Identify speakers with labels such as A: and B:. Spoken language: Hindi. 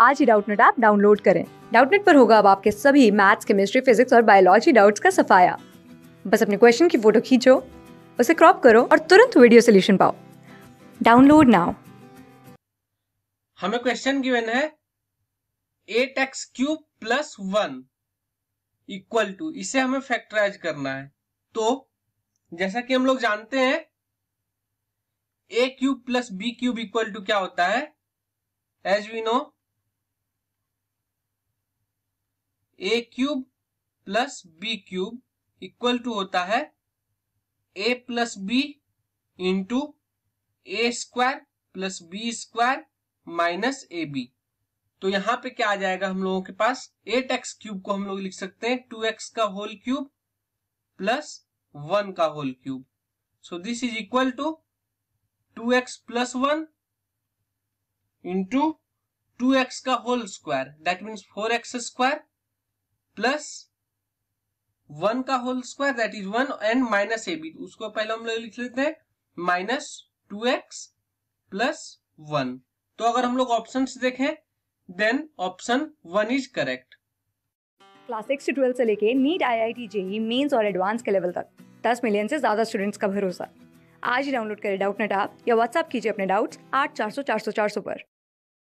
A: आज ही डाउटनेट ऐप डाउनलोड करें डाउटनेट पर होगा अब आपके सभी मैथ्स केमिस्ट्री फिजिक्स और बायोलॉजी डाउट्स का सफाया बस अपने क्वेश्चन की फोटो खींचो उसे क्रॉप करो और तुरंत वीडियो सोल्यूशन पाओ डाउनलोड नाउ
B: हमें क्वेश्चन गिवन है at x cube plus one equal to इसे हमें फैक्टराइज करना है तो जैसा कि हम लोग जानते हैं a cube plus b cube equal to क्या होता है as we know a cube plus b cube equal to होता है a plus b into a square plus b square minus a b तो यहां पे क्या आ जाएगा हम लोगों के पास एट एक्स क्यूब को हम लोग लिख सकते हैं टू एक्स का होल क्यूब प्लस वन का whole cube so this is equal to two x plus one into two x का whole square that means four x square plus one का whole square that is one and minus a b उसको पहले हम लोग लिख लेते हैं minus two x plus one तो अगर हम लोग ऑप्शन देखें then option one is correct
A: class six से ट्वेल्थ से लेके NEET I I T JEE mains और एडवांस के लेवल तक दस मिलियन से ज्यादा स्टूडेंट्स का भरोसा आज ही डाउनलोड करें डाउट नेट आप या व्हाट्सएप कीजिए अपने डाउट्स आठ चार सौ चार सौ चार सौ पर